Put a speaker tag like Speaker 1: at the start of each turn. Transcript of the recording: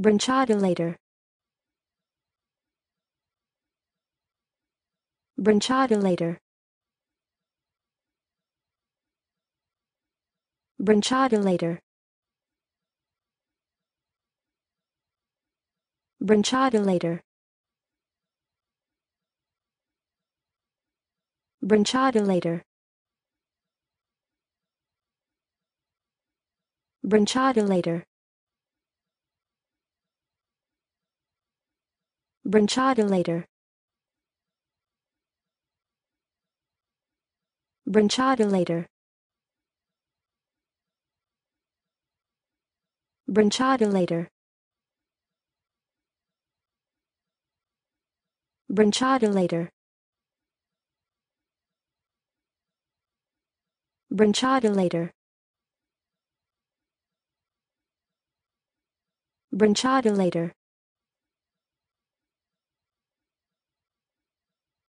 Speaker 1: bronchodilator later. bronchodilator later. bronchodilator later. bronchodilator bronchodilator bronchodilator bronchodilator bronchodilator bronchodilator